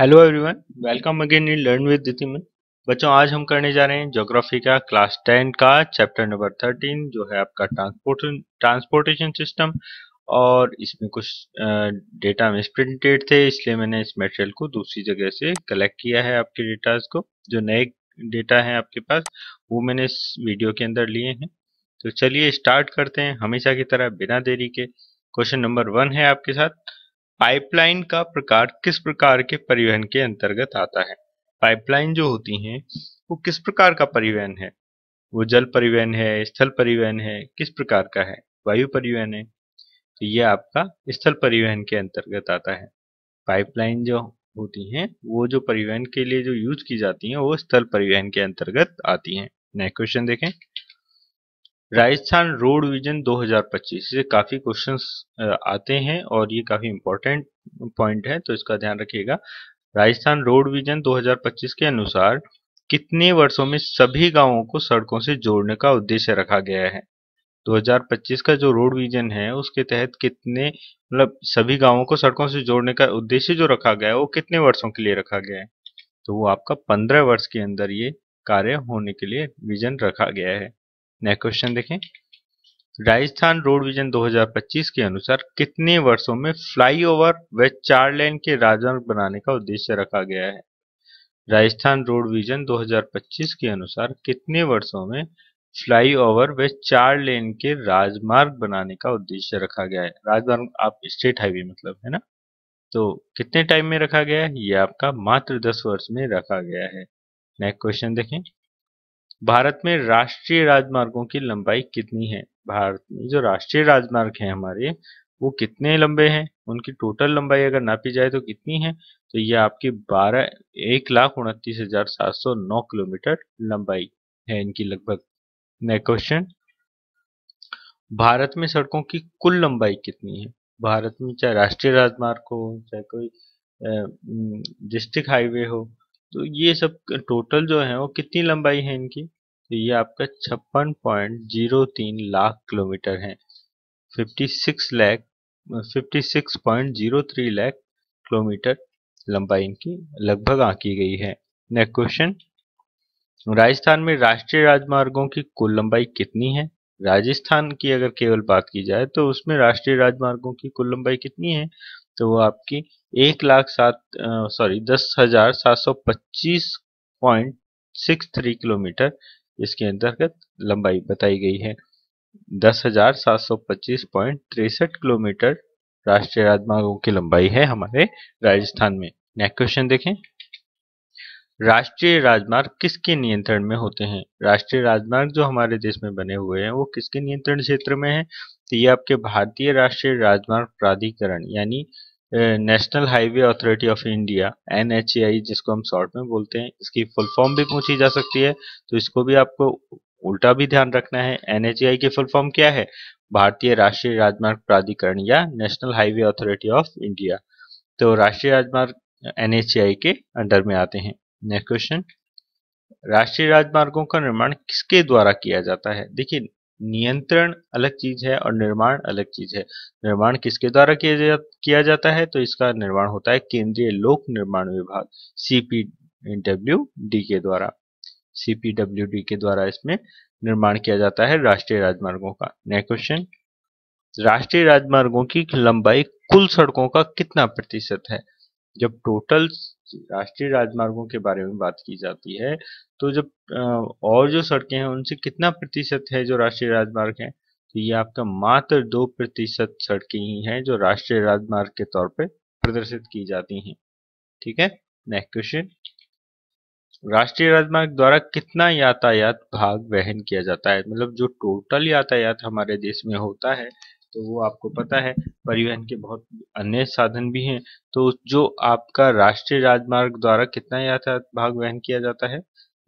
hello everyone welcome again in learn with दिमन बच्चों आज हम करने जा रहे हैं ज्योग्राफी का क्लास टेन का चैप्टर नंबर थर्टीन जो है आपका ट्रांसपोर्ट ट्रांसपोर्टेशन सिस्टम और इसमें कुछ डेटा प्रिंटेड थे इसलिए मैंने इस मटेरियल को दूसरी जगह से कलेक्ट किया है आपके डेटाज को जो नए डेटा है आपके पास वो मैंने इस वीडियो के अंदर लिए हैं तो चलिए स्टार्ट करते हैं हमेशा की तरह बिना देरी के क्वेश्चन नंबर वन है आपके साथ पाइपलाइन का प्रकार किस प्रकार के परिवहन के अंतर्गत आता है पाइपलाइन जो होती हैं वो किस प्रकार का परिवहन है वो जल परिवहन है स्थल परिवहन है किस प्रकार का है वायु परिवहन है तो ये आपका स्थल परिवहन के अंतर्गत आता है पाइपलाइन जो होती हैं वो जो परिवहन के लिए जो यूज की जाती हैं वो स्थल परिवहन के अंतर्गत आती हैं नेक्स्ट क्वेश्चन देखें राजस्थान रोड विजन 2025 से काफ़ी क्वेश्चंस आते हैं और ये काफ़ी इंपॉर्टेंट पॉइंट है तो इसका ध्यान रखिएगा राजस्थान रोड विजन 2025 के अनुसार कितने वर्षों में सभी गांवों को सड़कों से जोड़ने का उद्देश्य रखा गया है 2025 का जो रोड विजन है उसके तहत कितने मतलब सभी गांवों को सड़कों से जोड़ने का उद्देश्य जो रखा गया है वो कितने वर्षों के लिए रखा गया है तो वो आपका पंद्रह वर्ष के अंदर ये कार्य होने के लिए विजन रखा गया है नेक्स्ट क्वेश्चन देखें राजस्थान रोड विजन 2025 के अनुसार कितने वर्षों में फ्लाईओवर व चार लेन के राजमार्ग बनाने का उद्देश्य रखा गया है राजस्थान रोड विजन 2025 के अनुसार कितने वर्षों में फ्लाईओवर व चार लेन के राजमार्ग बनाने का उद्देश्य रखा गया है राजमार्ग आप स्टेट हाईवे मतलब है ना तो कितने टाइम में रखा गया है ये आपका मात्र दस वर्ष में रखा गया है नेक्स्ट क्वेश्चन देखें भारत में राष्ट्रीय राजमार्गों की लंबाई कितनी है भारत में जो राष्ट्रीय राजमार्ग है हमारे वो कितने लंबे हैं उनकी टोटल लंबाई अगर नापी जाए तो कितनी है तो ये आपकी बारह एक लाख उनतीस हजार सात सौ नौ किलोमीटर लंबाई है इनकी लगभग नेक्स्ट क्वेश्चन भारत में सड़कों की कुल लंबाई कितनी है भारत में चाहे राष्ट्रीय राजमार्ग हो चाहे कोई डिस्ट्रिक्ट हाईवे हो तो ये सब टोटल जो है वो कितनी लंबाई है इनकी तो ये आपका छप्पन पॉइंट जीरो तीन लाख किलोमीटर है fifty six lakh fifty six point zero three lakh kilometre लंबाई इनकी लगभग आकी गई है नेक्स्ट क्वेश्चन राजस्थान में राष्ट्रीय राजमार्गों की कुल लंबाई कितनी है राजस्थान की अगर केवल बात की जाए तो उसमें राष्ट्रीय राजमार्गों की कुल लंबाई कितनी है तो वो आपकी एक लाख सात सॉरी दस हजार सात सौ पच्चीस पॉइंट सिक्स थ्री किलोमीटर इसके अंतर्गत लंबाई बताई गई है दस हजार सात सौ पच्चीस पॉइंट तिरसठ किलोमीटर राष्ट्रीय राजमार्गों की लंबाई है हमारे राजस्थान में नेक्स्ट क्वेश्चन देखें राष्ट्रीय राजमार्ग किसके नियंत्रण में होते हैं राष्ट्रीय राजमार्ग जो हमारे देश में बने हुए हैं वो किसके नियंत्रण क्षेत्र में है तो ये आपके भारतीय राष्ट्रीय राजमार्ग प्राधिकरण यानी national highway authority of India N जिसको हम शॉर्ट में बोलते हैं इसकी फुल फॉर्म भी पूछी जा सकती है तो इसको भी आपको उल्टा भी ध्यान रखना है एन की फुल फॉर्म क्या है भारतीय राष्ट्रीय राजमार्ग प्राधिकरण या national highway authority of India तो राष्ट्रीय राजमार्ग एन के अंडर में आते हैं नेक्स्ट क्वेश्चन राष्ट्रीय राजमार्गों का निर्माण किसके द्वारा किया जाता है देखिए नियंत्रण अलग चीज है और निर्माण अलग चीज है निर्माण किसके द्वारा किया जा, किया जाता है तो इसका निर्माण होता है केंद्रीय लोक निर्माण विभाग सीपीडब्ल्यूडी के द्वारा सीपीडब्ल्यूडी के द्वारा इसमें निर्माण किया जाता है राष्ट्रीय राजमार्गों का नेक्स्ट क्वेश्चन राष्ट्रीय राजमार्गों की लंबाई कुल सड़कों का कितना प्रतिशत है जब टोटल राष्ट्रीय राजमार्गों के बारे में बात की जाती है तो जब और जो सड़कें हैं उनसे कितना प्रतिशत है जो राष्ट्रीय राजमार्ग हैं तो ये आपका मात्र दो प्रतिशत सड़कें ही हैं जो राष्ट्रीय राजमार्ग के तौर पर प्रदर्शित की जाती हैं ठीक है नेक्स्ट क्वेश्चन राष्ट्रीय राजमार्ग द्वारा कितना यातायात भाग वहन किया जाता है मतलब जो टोटल यातायात हमारे देश में होता है तो वो आपको पता है परिवहन के बहुत अन्य साधन भी हैं तो जो आपका राष्ट्रीय राजमार्ग द्वारा कितना यातायात भाग वहन किया जाता है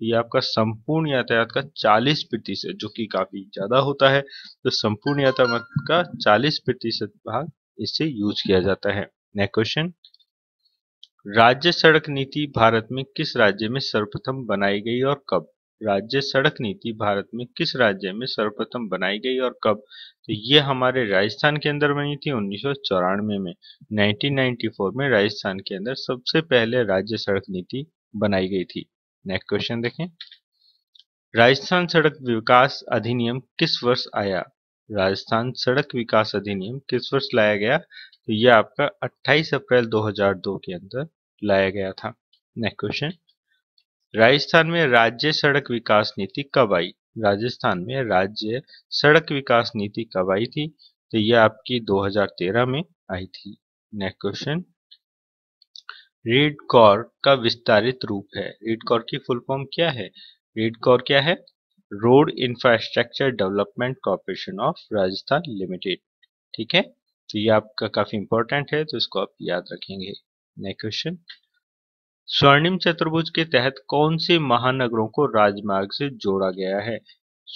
ये आपका संपूर्ण यातायात का 40 प्रतिशत जो कि काफी ज्यादा होता है तो संपूर्ण यातायात का 40 प्रतिशत भाग इससे यूज किया जाता है नेक्स्ट क्वेश्चन राज्य सड़क नीति भारत में किस राज्य में सर्वप्रथम बनाई गई और कब राज्य सड़क नीति भारत में किस राज्य में सर्वप्रथम बनाई गई और कब तो ये हमारे राजस्थान के अंदर बनी थी उन्नीस में 1994 में राजस्थान के अंदर सबसे पहले राज्य सड़क नीति बनाई गई थी नेक्स्ट क्वेश्चन देखें राजस्थान सड़क विकास अधिनियम किस वर्ष आया राजस्थान सड़क विकास अधिनियम किस वर्ष लाया गया तो यह आपका 28 अप्रैल 2002 के अंदर लाया गया था नेक्स्ट क्वेश्चन राजस्थान में राज्य सड़क विकास नीति कब आई राजस्थान में राज्य सड़क विकास नीति कब आई थी तो यह आपकी 2013 में आई थी नेक्स्ट क्वेश्चन रीड कॉर का विस्तारित रूप है रीड कॉर की फुल फॉर्म क्या है रीड कॉर क्या है road infrastructure development corporation of Rajasthan limited ठीक है तो ये आपका काफी इंपॉर्टेंट है तो इसको आप याद रखेंगे नेक्स्ट क्वेश्चन स्वर्णिम चतुर्भुज के तहत कौन से महानगरों को राजमार्ग से जोड़ा गया है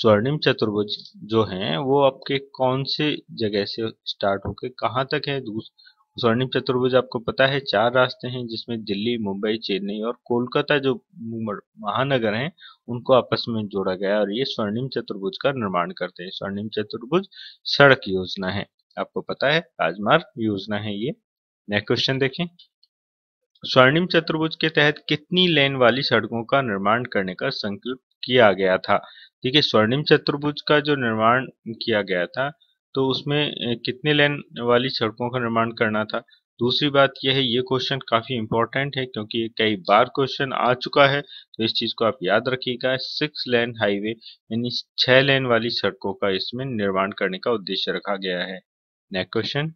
स्वर्णिम चतुर्भुज जो है वो आपके कौन से जगह से स्टार्ट होकर कहाँ तक है स्वर्णिम चतुर्भुज आपको पता है चार रास्ते हैं जिसमें दिल्ली मुंबई चेन्नई और कोलकाता जो महानगर हैं उनको आपस में जोड़ा गया और ये स्वर्णिम चतुर्भुज का निर्माण करते हैं स्वर्णिम चतुर्भुज सड़क योजना है आपको पता है राजमार्ग योजना है ये नेक्स्ट क्वेश्चन देखें स्वर्णिम चतुर्भुज के तहत कितनी लेन वाली सड़कों का निर्माण करने का संकल्प किया गया था ठीक है स्वर्णिम चतुर्भुज का जो निर्माण किया गया था तो उसमें कितने लेन वाली सड़कों का निर्माण करना था दूसरी बात यह है ये क्वेश्चन काफ़ी इंपॉर्टेंट है क्योंकि कई बार क्वेश्चन आ चुका है तो इस चीज़ को आप याद रखिएगा सिक्स लेन हाईवे यानी छह लेन वाली सड़कों का इसमें निर्माण करने का उद्देश्य रखा गया है नेक्स्ट क्वेश्चन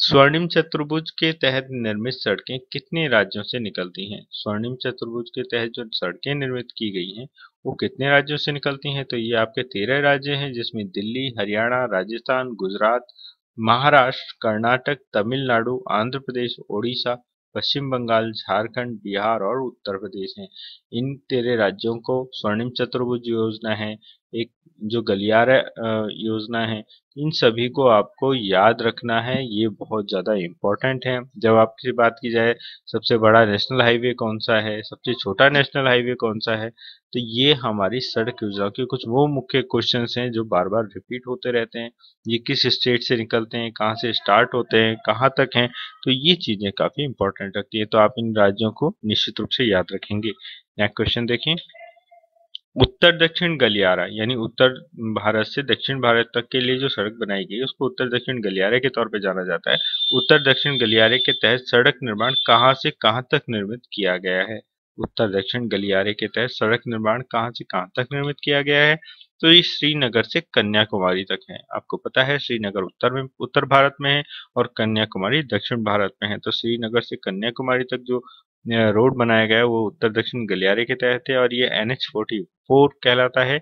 स्वर्णिम चतुर्भुज के तहत निर्मित सड़कें कितने राज्यों से निकलती हैं स्वर्णिम चतुर्भुज के तहत जो सड़कें निर्मित की गई हैं वो कितने राज्यों से निकलती हैं तो ये आपके तेरह राज्य हैं जिसमें दिल्ली हरियाणा राजस्थान गुजरात महाराष्ट्र कर्नाटक तमिलनाडु आंध्र प्रदेश ओडिशा पश्चिम बंगाल झारखंड बिहार और उत्तर प्रदेश हैं इन तेरह राज्यों को स्वर्णिम चतुर्भुज योजना है जो गलियारा योजना है इन सभी को आपको याद रखना है ये बहुत ज़्यादा इम्पोर्टेंट है जब आपकी बात की जाए सबसे बड़ा नेशनल हाईवे कौन सा है सबसे छोटा नेशनल हाईवे कौन सा है तो ये हमारी सड़क योजना के कुछ वो मुख्य क्वेश्चन हैं जो बार बार रिपीट होते रहते हैं ये किस स्टेट से निकलते हैं कहाँ से स्टार्ट होते हैं कहाँ तक हैं तो ये चीज़ें काफ़ी इंपॉर्टेंट रखती है तो आप इन राज्यों को निश्चित रूप से याद रखेंगे नेक्स्ट क्वेश्चन देखें उत्तर दक्षिण गलियारा यानी उत्तर भारत से दक्षिण भारत तक के लिए जो सड़क बनाई गई है उसको उत्तर दक्षिण गलियारे के तौर पर जाना जाता है उत्तर दक्षिण गलियारे के तहत सड़क निर्माण कहाँ से कहाँ तक निर्मित किया गया है उत्तर दक्षिण गलियारे के तहत सड़क निर्माण कहाँ से कहाँ तक निर्मित किया गया है तो ये श्रीनगर से कन्याकुमारी तक है आपको पता है श्रीनगर उत्तर में उत्तर भारत में है और कन्याकुमारी दक्षिण भारत में है तो श्रीनगर से कन्याकुमारी तक जो रोड बनाया गया है वो उत्तर दक्षिण गलियारे के तहत है और ये एन एच फोर्टी फोर कहलाता है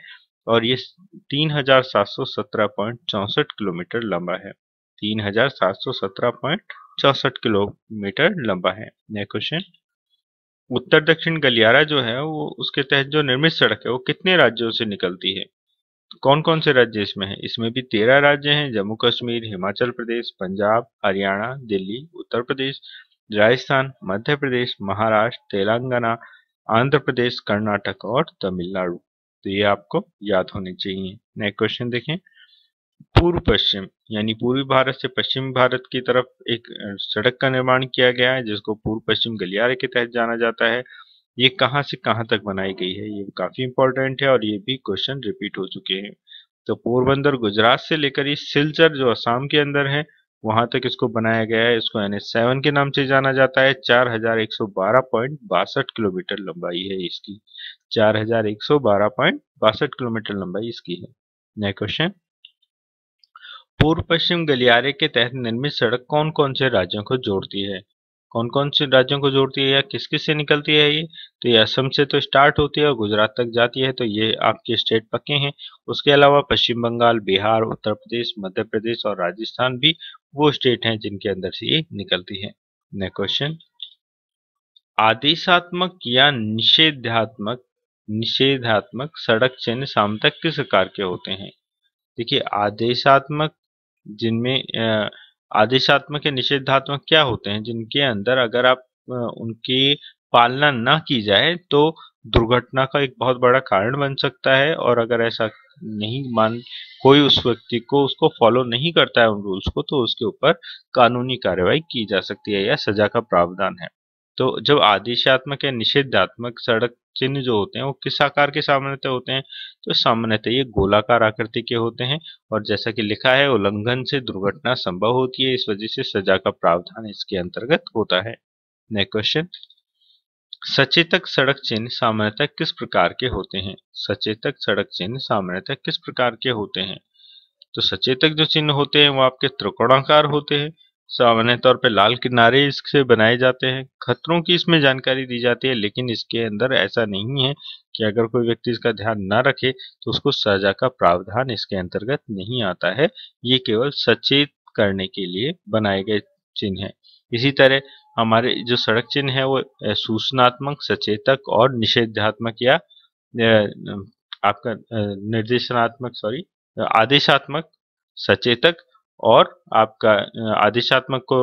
और ये तीन हजार सात सौ सत्रह पॉइंट चौसठ किलोमीटर लंबा है तीन हजार सात सौ सत्रह पॉइंट चौसठ किलोमीटर लंबा है नेक्स्ट क्वेश्चन उत्तर दक्षिण गलियारा जो है वो उसके तहत जो निर्मित सड़क है वो कितने राज्यों से निकलती है कौन कौन से राज्य इसमें है इसमें भी तेरह राज्य हैं जम्मू कश्मीर हिमाचल प्रदेश पंजाब हरियाणा दिल्ली उत्तर प्रदेश राजस्थान मध्य प्रदेश महाराष्ट्र तेलंगाना आंध्र प्रदेश कर्नाटक और तमिलनाडु तो ये आपको याद होने चाहिए नेक्स्ट क्वेश्चन देखें पूर्व पश्चिम यानी पूर्वी भारत से पश्चिम भारत की तरफ एक सड़क का निर्माण किया गया है जिसको पूर्व पश्चिम गलियारे के तहत जाना जाता है ये कहाँ से कहाँ तक बनाई गई है ये काफी इंपॉर्टेंट है और ये भी क्वेश्चन रिपीट हो चुके हैं तो पोरबंदर गुजरात से लेकर ये सिलचर जो असम के अंदर है वहां तक इसको बनाया गया है इसको एन सेवन के नाम से जाना जाता है चार हजार एक सौ बारह पॉइंट बासठ किलोमीटर लंबाई है इसकी चार हजार एक सौ बारह पॉइंट बासठ किलोमीटर लंबाई इसकी है नेक्स्ट क्वेश्चन पूर्व पश्चिम गलियारे के तहत निर्मित सड़क कौन कौन से राज्यों को जोड़ती है कौन कौन से राज्यों को जोड़ती है या किस किस से निकलती है ये तो ये असम से तो स्टार्ट होती है और गुजरात तक जाती है तो ये आपके स्टेट पक्के हैं उसके अलावा पश्चिम बंगाल बिहार उत्तर प्रदेश मध्य प्रदेश और राजस्थान भी वो स्टेट हैं जिनके अंदर से ये निकलती है नेक्स्ट क्वेश्चन आदेशात्मक या निषेधात्मक निषेधात्मक सड़क चिन्ह सामतक किस प्रकार के होते हैं देखिए आदेशात्मक जिनमें आदेशात्मक या निषेधात्मक क्या होते हैं जिनके अंदर अगर आप उनकी पालना न की जाए तो दुर्घटना का एक बहुत बड़ा कारण बन सकता है और अगर ऐसा नहीं मान कोई उस व्यक्ति को उसको फॉलो नहीं करता है उन रूल्स को तो उसके ऊपर कानूनी कार्रवाई की जा सकती है या सजा का प्रावधान है तो जब आदेशात्मक या निषेधात्मक सड़क चिन्ह जो होते हैं वो किस आकार के सामान्यतः होते हैं तो सामान्यतः ये गोलाकार आकृति के होते हैं और जैसा कि लिखा है उल्लंघन से दुर्घटना संभव होती है इस वजह से सजा का प्रावधान इसके अंतर्गत होता है नेक्स्ट क्वेश्चन सचेतक सड़क चिन्ह सामान्यतः किस प्रकार के होते हैं सचेतक सड़क चिन्ह सामान्यतः किस प्रकार के होते हैं तो सचेतक जो चिन्ह होते हैं वो आपके त्रिकोणाकार होते हैं सामान्य तौर पर लाल किनारे इससे बनाए जाते हैं खतरों की इसमें जानकारी दी जाती है लेकिन इसके अंदर ऐसा नहीं है कि अगर कोई व्यक्ति इसका ध्यान न रखे तो उसको सजा का प्रावधान इसके अंतर्गत नहीं आता है ये केवल सचेत करने के लिए बनाए गए चिन्ह है इसी तरह हमारे जो सड़क चिन्ह है वो सूचनात्मक सचेतक और निषेधात्मक या आपका निर्देशनात्मक सॉरी आदेशात्मक सचेतक और आपका आदेशात्मक को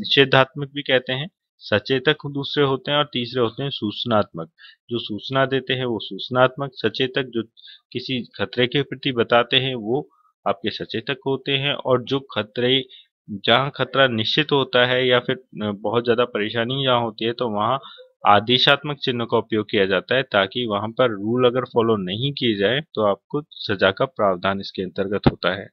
निषेधात्मक भी कहते हैं सचेतक दूसरे होते हैं और तीसरे होते हैं सूचनात्मक जो सूचना देते हैं वो सूचनात्मक सचेतक जो किसी खतरे के प्रति बताते हैं वो आपके सचेतक होते हैं और जो खतरे जहाँ खतरा निश्चित होता है या फिर बहुत ज़्यादा परेशानी जहाँ होती है तो वहाँ आदेशात्मक चिन्ह का उपयोग किया जाता है ताकि वहां पर रूल अगर फॉलो नहीं किए जाए तो आपको सजा का प्रावधान इसके अंतर्गत होता है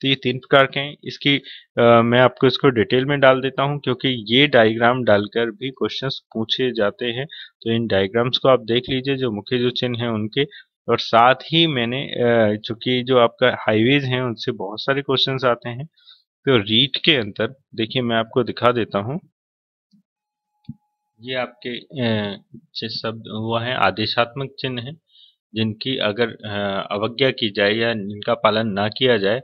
तो ये तीन प्रकार के हैं इसकी आ, मैं आपको इसको डिटेल में डाल देता हूं क्योंकि ये डायग्राम डालकर भी क्वेश्चंस पूछे जाते हैं तो इन डायग्राम्स को आप देख लीजिए जो मुख्य जो चिन्ह हैं उनके और साथ ही मैंने चूंकि जो आपका हाईवेज हैं उनसे बहुत सारे क्वेश्चन आते हैं तो रीट के अंदर देखिए मैं आपको दिखा देता हूं ये आपके शब्द हुआ है आदेशात्मक चिन्ह है जिनकी अगर अवज्ञा की जाए या इनका पालन ना किया जाए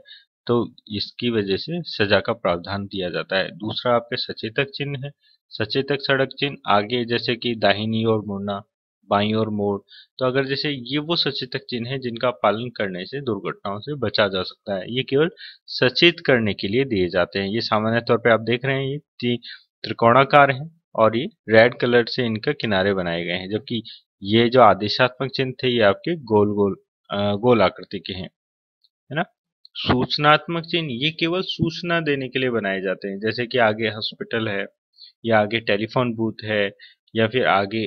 तो इसकी वजह से सजा का प्रावधान दिया जाता है दूसरा आपके सचेतक चिन्ह है सचेतक सड़क चिन्ह आगे जैसे कि दाहिनी ओर मुड़ना बाई और मोड़ तो अगर जैसे ये वो सचेतक चिन्ह है जिनका पालन करने से दुर्घटनाओं से बचा जा सकता है ये केवल सचेत करने के लिए दिए जाते हैं ये सामान्य तौर पर आप देख रहे हैं ये त्रिकोणाकार है और ये रेड कलर से इनका किनारे बनाए गए हैं जबकि ये जो आदेशात्मक चिन्ह थे ये आपके गोल गोल गोल आकृति के हैं सूचनात्मक चिन्ह ये केवल सूचना देने के लिए बनाए जाते हैं जैसे कि आगे हॉस्पिटल है या आगे टेलीफोन बूथ है या फिर आगे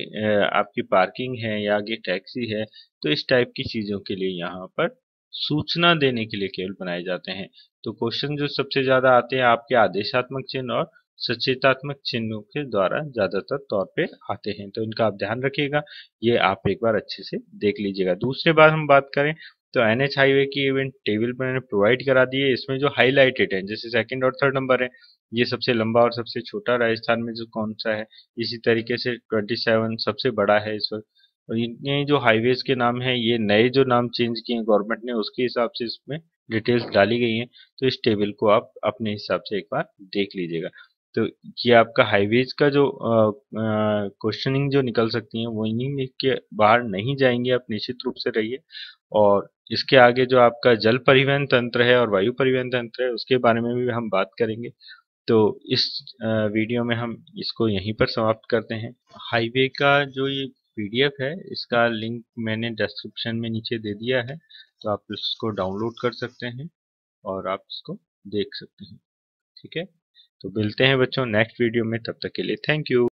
आपकी पार्किंग है या आगे टैक्सी है तो इस टाइप की चीज़ों के लिए यहाँ पर सूचना देने के लिए केवल बनाए जाते हैं तो क्वेश्चन जो सबसे ज़्यादा आते हैं आपके आदेशात्मक चिन्ह और सचेतात्मक चिन्हों के द्वारा ज़्यादातर तौर पे आते हैं तो इनका आप ध्यान रखिएगा ये आप एक बार अच्छे से देख लीजिएगा दूसरे बार हम बात करें तो एन एच हाईवे की इवेंट टेबल पर मैंने प्रोवाइड करा दी है इसमें जो हाईलाइटेड है जैसे सेकंड और थर्ड नंबर है ये सबसे लंबा और सबसे छोटा राजस्थान में जो कौन सा है इसी तरीके से 27 सबसे बड़ा है इस वक्त और ये जो हाईवेज के नाम है ये नए जो नाम चेंज किए हैं गवर्नमेंट ने उसके हिसाब से इसमें डिटेल्स डाली गई हैं तो इस टेबल को आप अपने हिसाब से एक बार देख लीजिएगा तो ये आपका हाईवेज का जो क्वेश्चनिंग जो निकल सकती है वो इन्हीं के बाहर नहीं जाएंगे आप निश्चित रूप से रहिए और इसके आगे जो आपका जल परिवहन तंत्र है और वायु परिवहन तंत्र है उसके बारे में भी हम बात करेंगे तो इस वीडियो में हम इसको यहीं पर समाप्त करते हैं हाईवे का जो ये पीडीएफ है इसका लिंक मैंने डिस्क्रिप्शन में नीचे दे दिया है तो आप इसको डाउनलोड कर सकते हैं और आप इसको देख सकते हैं ठीक है तो मिलते हैं बच्चों नेक्स्ट वीडियो में तब तक के लिए थैंक यू